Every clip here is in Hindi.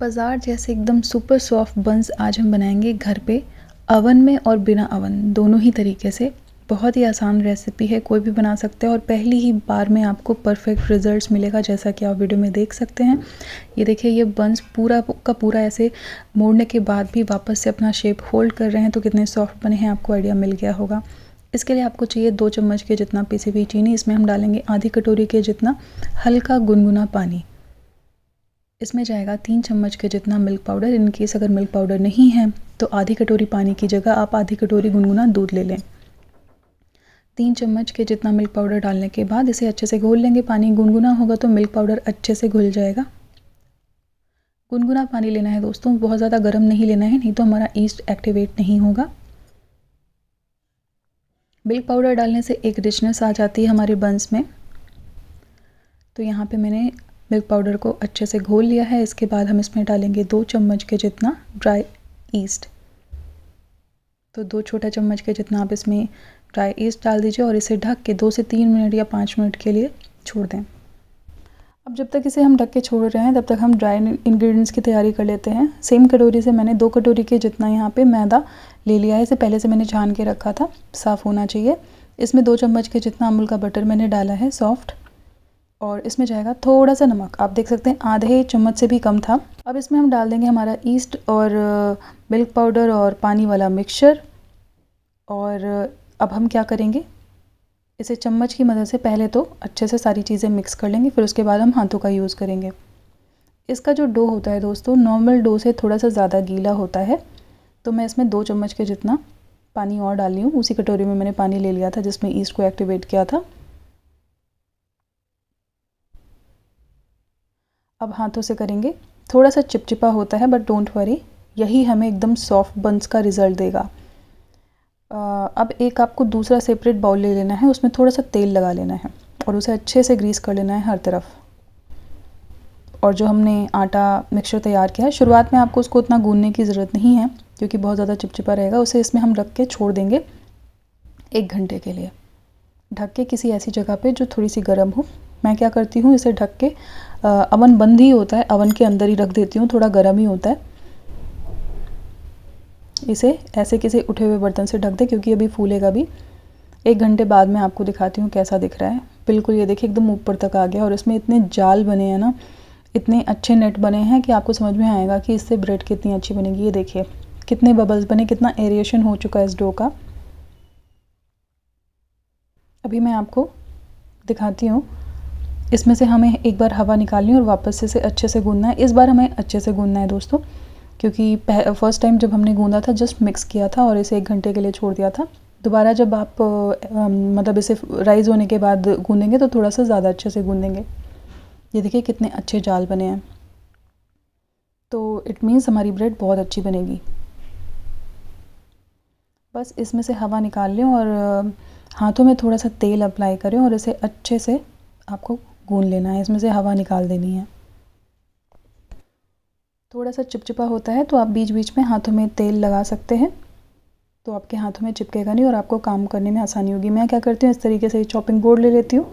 बाज़ार जैसे एकदम सुपर सॉफ्ट बंस आज हम बनाएंगे घर पे अवन में और बिना अवन दोनों ही तरीके से बहुत ही आसान रेसिपी है कोई भी बना सकते हैं और पहली ही बार में आपको परफेक्ट रिजल्ट्स मिलेगा जैसा कि आप वीडियो में देख सकते हैं ये देखिए ये बंस पूरा का पूरा ऐसे मोड़ने के बाद भी वापस से अपना शेप होल्ड कर रहे हैं तो कितने सॉफ्ट बने हैं आपको आइडिया मिल गया होगा इसके लिए आपको चाहिए दो चम्मच के जितना पीसी हुई चीनी इसमें हम डालेंगे आधी कटोरी के जितना हल्का गुनगुना पानी इसमें जाएगा तीन चम्मच के जितना मिल्क पाउडर इन केस अगर मिल्क पाउडर नहीं है तो आधी कटोरी पानी की जगह आप आधी कटोरी गुनगुना दूध ले लें तीन चम्मच के जितना मिल्क पाउडर डालने के बाद इसे अच्छे से घोल लेंगे पानी गुनगुना होगा तो मिल्क पाउडर अच्छे से घुल जाएगा गुनगुना पानी लेना है दोस्तों बहुत ज़्यादा गर्म नहीं लेना है नहीं तो हमारा ईस्ट एक्टिवेट नहीं होगा मिल्क पाउडर डालने से एक रिचनेस आ जाती है हमारे बंस में तो यहाँ पे मैंने मिल्क पाउडर को अच्छे से घोल लिया है इसके बाद हम इसमें डालेंगे दो चम्मच के जितना ड्राई ईस्ट तो दो छोटा चम्मच के जितना आप इसमें ड्राई ईस्ट डाल दीजिए और इसे ढक के दो से तीन मिनट या पाँच मिनट के लिए छोड़ दें अब जब तक इसे हम ढक के छोड़ रहे हैं तब तक हम ड्राई इंग्रेडिएंट्स की तैयारी कर लेते हैं सेम कटोरी से मैंने दो कटोरी के जितना यहाँ पे मैदा ले लिया है इसे पहले से मैंने छान के रखा था साफ़ होना चाहिए इसमें दो चम्मच के जितना अमूल का बटर मैंने डाला है सॉफ्ट और इसमें जाएगा थोड़ा सा नमक आप देख सकते हैं आधे चम्मच से भी कम था अब इसमें हम डाल देंगे हमारा ईस्ट और मिल्क पाउडर और पानी वाला मिक्सचर और अब हम क्या करेंगे इसे चम्मच की मदद से पहले तो अच्छे से सारी चीज़ें मिक्स कर लेंगे फिर उसके बाद हम हाथों का यूज़ करेंगे इसका जो डो होता है दोस्तों नॉर्मल डो से थोड़ा सा ज़्यादा गीला होता है तो मैं इसमें दो चम्मच के जितना पानी और डाल ली हूँ उसी कटोरी में मैंने पानी ले लिया था जिसमें ईस्ट को एक्टिवेट किया था अब हाथों से करेंगे थोड़ा सा चिपचिपा होता है बट डोंट वरी यही हमें एकदम सॉफ्ट बंस का रिज़ल्ट देगा अब एक आपको दूसरा सेपरेट बाउल ले लेना है उसमें थोड़ा सा तेल लगा लेना है और उसे अच्छे से ग्रीस कर लेना है हर तरफ और जो हमने आटा मिक्सचर तैयार किया है शुरुआत में आपको उसको उतना गूंदने की ज़रूरत नहीं है क्योंकि बहुत ज़्यादा चिपचिपा रहेगा उसे इसमें हम रख के छोड़ देंगे एक घंटे के लिए ढक के किसी ऐसी जगह पे जो थोड़ी सी गर्म हो मैं क्या करती हूँ इसे ढक के अवन बंद ही होता है अवन के अंदर ही रख देती हूँ थोड़ा गर्म ही होता है इसे ऐसे किसी उठे हुए बर्तन से ढक दे क्योंकि अभी फूलेगा भी एक घंटे बाद में आपको दिखाती हूँ कैसा दिख रहा है बिल्कुल ये देखिए एकदम ऊपर तक आ गया और इसमें इतने जाल बने हैं ना इतने अच्छे नेट बने हैं कि आपको समझ में आएगा कि इससे ब्रेड कितनी अच्छी बनेगी ये देखिए कितने बबल्स बने कितना एरिएशन हो चुका है इस डो का अभी मैं आपको दिखाती हूँ इसमें से हमें एक बार हवा निकालनी और वापस इसे अच्छे से गूंदना है इस बार हमें अच्छे से गूंदना है दोस्तों क्योंकि फर्स्ट टाइम जब हमने गूंदा था जस्ट मिक्स किया था और इसे एक घंटे के लिए छोड़ दिया था दोबारा जब आप मतलब इसे राइज़ होने के बाद गूंदेंगे तो थोड़ा सा ज़्यादा अच्छे से गूंदेंगे ये देखिए कितने अच्छे जाल बने हैं तो इट मीन्स हमारी ब्रेड बहुत अच्छी बनेगी बस इसमें से हवा निकाल लें और हाथों में थोड़ा सा तेल अप्लाई करें और इसे अच्छे से आपको गून लेना है इसमें से हवा निकाल देनी है थोड़ा सा चिपचिपा होता है तो आप बीच बीच में हाथों में तेल लगा सकते हैं तो आपके हाथों में चिपकेगा नहीं और आपको काम करने में आसानी होगी मैं क्या करती हूँ इस तरीके से चॉपिंग बोर्ड ले लेती हूँ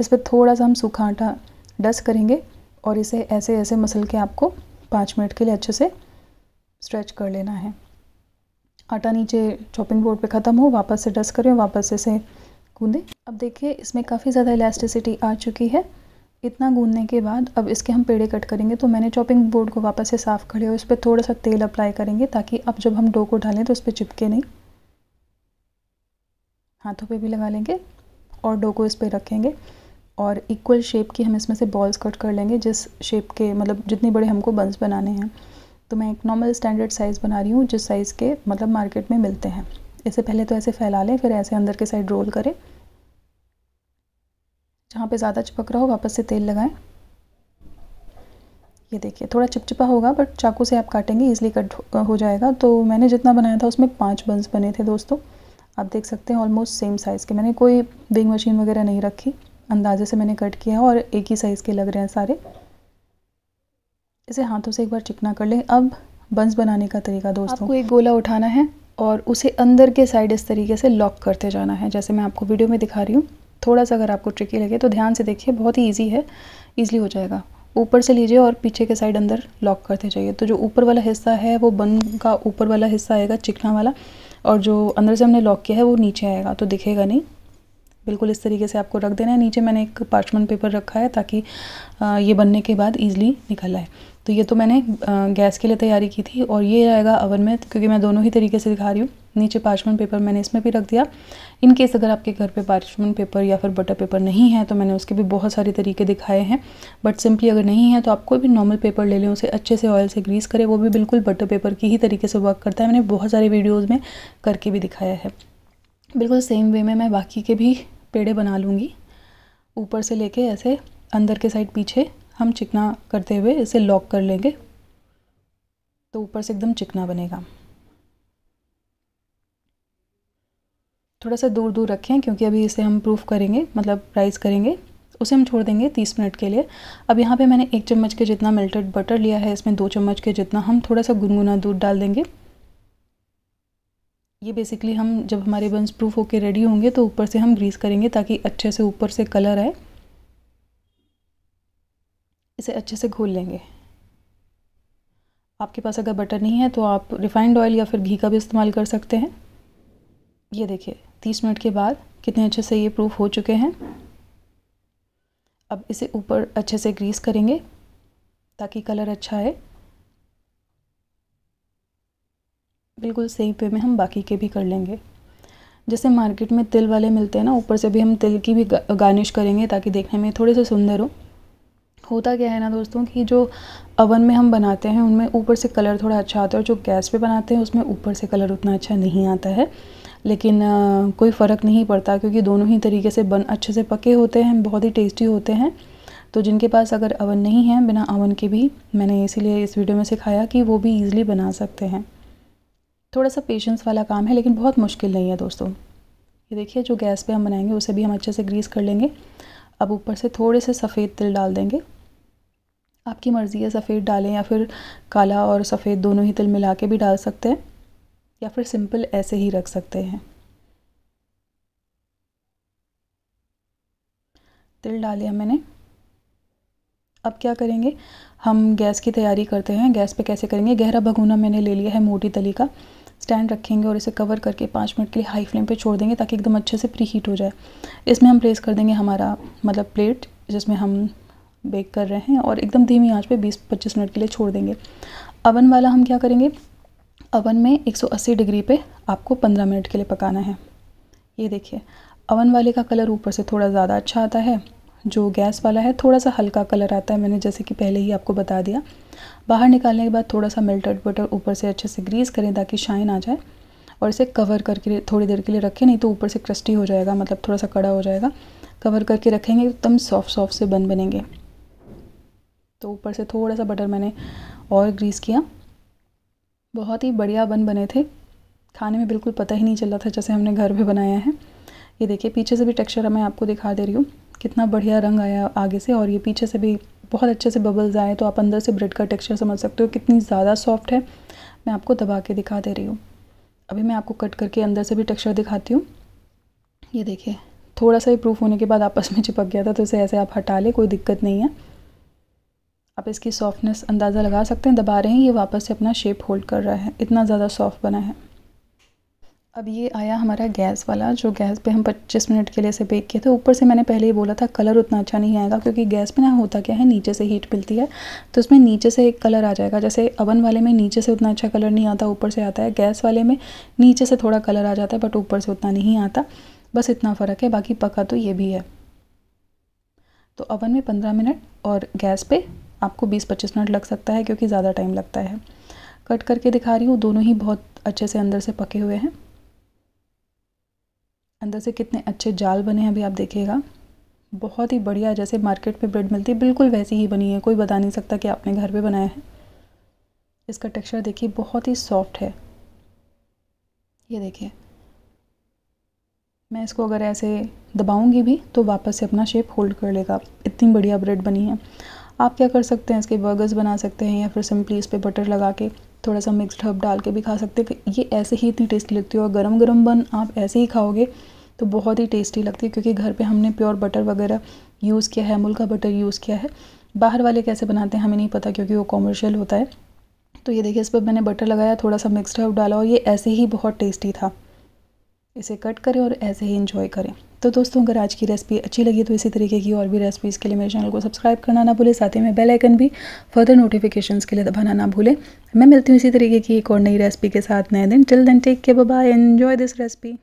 इस पर थोड़ा सा हम सूखा आटा डस्ट करेंगे और इसे ऐसे ऐसे मसल के आपको पाँच मिनट के लिए अच्छे से स्ट्रेच कर लेना है आटा नीचे चॉपिंग बोर्ड पे ख़त्म हो वापस से डस्ट करें वापस से इसे गूँदें अब देखिए इसमें काफ़ी ज़्यादा इलास्टिसिटी आ चुकी है इतना गूंदने के बाद अब इसके हम पेड़े कट करेंगे तो मैंने चॉपिंग बोर्ड को वापस से साफ़ करे और उस पर थोड़ा सा तेल अप्लाई करेंगे ताकि अब जब हम डो को डालें तो उस पर चिपके नहीं हाथों पे भी लगा लेंगे और डो को इस पर रखेंगे और इक्वल शेप की हम इसमें से बॉल्स कट कर लेंगे जिस शेप के मतलब जितने बड़े हमको बंस बनाने हैं तो मैं एक नॉर्मल स्टैंडर्ड साइज़ बना रही हूँ जिस साइज़ के मतलब मार्केट में मिलते हैं इससे पहले तो ऐसे फैला लें फिर ऐसे अंदर के साइड रोल करें जहाँ पे ज़्यादा चिपक रहा हो वापस से तेल लगाएं ये देखिए थोड़ा चिपचिपा होगा बट चाकू से आप काटेंगे ईजिली कट हो जाएगा तो मैंने जितना बनाया था उसमें पाँच बंस बने थे दोस्तों आप देख सकते हैं ऑलमोस्ट सेम साइज़ के मैंने कोई बिंग मशीन वगैरह नहीं रखी अंदाजे से मैंने कट किया है और एक ही साइज़ के लग रहे हैं सारे इसे हाथों से एक बार चिकना कर लें अब बंस बनाने का तरीका दोस्तों आपको एक गोला उठाना है और उसे अंदर के साइड इस तरीके से लॉक करते जाना है जैसे मैं आपको वीडियो में दिखा रही हूँ थोड़ा सा अगर आपको ट्रिकी लगे तो ध्यान से देखिए बहुत ही ईजी है ईजिली हो जाएगा ऊपर से लीजिए और पीछे के साइड अंदर लॉक करते जाइए तो जो ऊपर वाला हिस्सा है वो बन का ऊपर वाला हिस्सा आएगा चिकना वाला और जो अंदर से हमने लॉक किया है वो नीचे आएगा तो दिखेगा नहीं बिल्कुल इस तरीके से आपको रख देना है नीचे मैंने एक पार्चमेंट पेपर रखा है ताकि ये बनने के बाद ईजिली निकल आए तो ये तो मैंने गैस के लिए तैयारी की थी और ये रहेगा अवन में क्योंकि मैं दोनों ही तरीके से दिखा रही हूँ नीचे पार्चमेंट पेपर मैंने इसमें भी रख दिया इन केस अगर आपके घर पे पार्चमेंट पेपर या फिर बटर पेपर नहीं है तो मैंने उसके भी बहुत सारे तरीके दिखाए हैं बट सिंपली अगर नहीं है तो आप कोई भी नॉर्मल पेपर ले लें उसे अच्छे से ऑयल से ग्रीस करें वो भी बिल्कुल बटर पेपर की ही तरीके से वर्क करता है मैंने बहुत सारे वीडियोज़ में करके भी दिखाया है बिल्कुल सेम वे में मैं बाकी के भी पेड़े बना लूँगी ऊपर से लेके ऐसे अंदर के साइड पीछे हम चिकना करते हुए इसे लॉक कर लेंगे तो ऊपर से एकदम चिकना बनेगा थोड़ा सा दूर दूर रखें क्योंकि अभी इसे हम प्रूफ करेंगे मतलब राइस करेंगे उसे हम छोड़ देंगे तीस मिनट के लिए अब यहाँ पे मैंने एक चम्मच के जितना मेल्टेड बटर लिया है इसमें दो चम्मच के जितना हम थोड़ा सा गुनगुना दूध डाल देंगे ये बेसिकली हम जब हमारे बंस प्रूफ होके रेडी होंगे तो ऊपर से हम ग्रीस करेंगे ताकि अच्छे से ऊपर से कलर आए इसे अच्छे से घोल लेंगे आपके पास अगर बटर नहीं है तो आप रिफाइंड ऑयल या फिर घी का भी इस्तेमाल कर सकते हैं ये देखिए तीस मिनट के बाद कितने अच्छे से ये प्रूफ हो चुके हैं अब इसे ऊपर अच्छे से ग्रीस करेंगे ताकि कलर अच्छा आए बिल्कुल सही वे में हम बाकी के भी कर लेंगे जैसे मार्केट में तिल वाले मिलते हैं ना ऊपर से भी हम तिल की भी गार्निश करेंगे ताकि देखने में थोड़े से सुंदर हो होता क्या है ना दोस्तों कि जो अवन में हम बनाते हैं उनमें ऊपर से कलर थोड़ा अच्छा आता है और जो गैस पे बनाते हैं उसमें ऊपर से कलर उतना अच्छा नहीं आता है लेकिन आ, कोई फ़र्क नहीं पड़ता क्योंकि दोनों ही तरीके से बन अच्छे से पके होते हैं बहुत ही टेस्टी होते हैं तो जिनके पास अगर अवन नहीं है बिना अवन के भी मैंने इसीलिए इस वीडियो में सिखाया कि वो भी ईज़िली बना सकते हैं थोड़ा सा पेशेंस वाला काम है लेकिन बहुत मुश्किल नहीं है दोस्तों ये देखिए जो गैस पे हम बनाएंगे उसे भी हम अच्छे से ग्रीस कर लेंगे अब ऊपर से थोड़े से सफ़ेद तिल डाल देंगे आपकी मर्ज़ी है सफ़ेद डालें या फिर काला और सफ़ेद दोनों ही तिल मिला के भी डाल सकते हैं या फिर सिंपल ऐसे ही रख सकते हैं तिल डाल लिया मैंने अब क्या करेंगे हम गैस की तैयारी करते हैं गैस पे कैसे करेंगे गहरा भगोना मैंने ले लिया है मोटी तली का स्टैंड रखेंगे और इसे कवर करके पाँच मिनट के लिए हाई फ्लेम पे छोड़ देंगे ताकि एकदम अच्छे से प्री हीट हो जाए इसमें हम प्लेस कर देंगे हमारा मतलब प्लेट जिसमें हम बेक कर रहे हैं और एकदम धीमी आंच पे 20-25 मिनट के लिए छोड़ देंगे अवन वाला हम क्या करेंगे अवन में 180 डिग्री पे आपको 15 मिनट के लिए पकाना है ये देखिए अवन वाले का कलर ऊपर से थोड़ा ज़्यादा अच्छा आता है जो गैस वाला है थोड़ा सा हल्का कलर आता है मैंने जैसे कि पहले ही आपको बता दिया बाहर निकालने के बाद थोड़ा सा मेल्टेड बटर ऊपर से अच्छे से ग्रीस करें ताकि शाइन आ जाए और इसे कवर करके थोड़ी देर के लिए रखें नहीं तो ऊपर से क्रस्टी हो जाएगा मतलब थोड़ा सा कड़ा हो जाएगा कवर करके रखेंगे एकदम सॉफ्ट सॉफ्ट से बन बनेंगे तो ऊपर से थोड़ा सा बटर मैंने और ग्रीस किया बहुत ही बढ़िया बन बने थे खाने में बिल्कुल पता ही नहीं चल रहा था जैसे हमने घर पर बनाया है ये देखिए पीछे से भी टेक्स्चर मैं आपको दिखा दे रही हूँ कितना बढ़िया रंग आया आगे से और ये पीछे से भी बहुत अच्छे से बबल्स आए तो आप अंदर से ब्रेड का टेक्सचर समझ सकते हो कितनी ज़्यादा सॉफ्ट है मैं आपको दबा के दिखा दे रही हूँ अभी मैं आपको कट करके अंदर से भी टेक्सचर दिखाती हूँ ये देखिए थोड़ा सा ही प्रूफ होने के बाद आपस में चिपक गया था तो इसे ऐसे आप हटा लें कोई दिक्कत नहीं है आप इसकी सॉफ्टनेस अंदाज़ा लगा सकते हैं दबा रहे हैं ये वापस से अपना शेप होल्ड कर रहा है इतना ज़्यादा सॉफ्ट बना है अब ये आया हमारा गैस वाला जो गैस पे हम 25 मिनट के लिए इसे बेक किए थे ऊपर से मैंने पहले ही बोला था कलर उतना अच्छा नहीं आएगा क्योंकि गैस पे ना होता क्या है नीचे से हीट मिलती है तो उसमें नीचे से एक कलर आ जाएगा जैसे अवन वाले में नीचे से उतना अच्छा कलर नहीं आता ऊपर से आता है गैस वाले में नीचे से थोड़ा कलर आ जाता है बट ऊपर से उतना नहीं आता बस इतना फ़र्क है बाकी पका तो ये भी है तो अवन में पंद्रह मिनट और गैस पर आपको बीस पच्चीस मिनट लग सकता है क्योंकि ज़्यादा टाइम लगता है कट करके दिखा रही हूँ दोनों ही बहुत अच्छे से अंदर से पके हुए हैं अंदर से कितने अच्छे जाल बने हैं अभी आप देखिएगा बहुत ही बढ़िया जैसे मार्केट में ब्रेड मिलती है बिल्कुल वैसी ही बनी है कोई बता नहीं सकता कि आपने घर पे बनाया है इसका टेक्सचर देखिए बहुत ही सॉफ्ट है ये देखिए मैं इसको अगर ऐसे दबाऊंगी भी तो वापस से अपना शेप होल्ड कर लेगा इतनी बढ़िया ब्रेड बनी है आप क्या कर सकते हैं इसके बर्गर्स बना सकते हैं या फिर सिंपली इस पर बटर लगा के थोड़ा सा मिक्सड हर्ब डाल के भी खा सकते हैं ये ऐसे ही इतनी टेस्टी लगती है और गरम गरम बन आप ऐसे ही खाओगे तो बहुत ही टेस्टी लगती है क्योंकि घर पे हमने प्योर बटर वगैरह यूज़ किया है अमूल का बटर यूज़ किया है बाहर वाले कैसे बनाते हैं हमें नहीं पता क्योंकि वो कॉमर्शियल होता है तो ये देखिए इस पर मैंने बटर लगाया थोड़ा सा मिक्सड हर्ब डाला और ये ऐसे ही बहुत टेस्टी था इसे कट करें और ऐसे ही इंजॉय करें तो दोस्तों अगर आज की रेसिपी अच्छी लगी तो इसी तरीके की और भी रेसिपीज़ के लिए मेरे चैनल को सब्सक्राइब करना ना भूलें साथ ही में बेल आइकन भी फर्दर नोटिफिकेशन के लिए दबाना ना भूलें मैं मिलती हूँ इसी तरीके की एक और नई रेसिपी के साथ नए दिन टिल दिन टेक के बाय एन्जॉय दिस रेसिपी